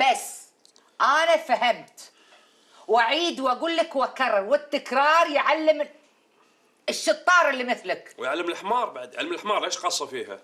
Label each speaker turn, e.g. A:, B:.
A: بس انا فهمت واعيد واقول لك واكرر
B: والتكرار يعلم الشطار اللي مثلك
C: ويعلم الحمار بعد علم الحمار ايش خاصه فيها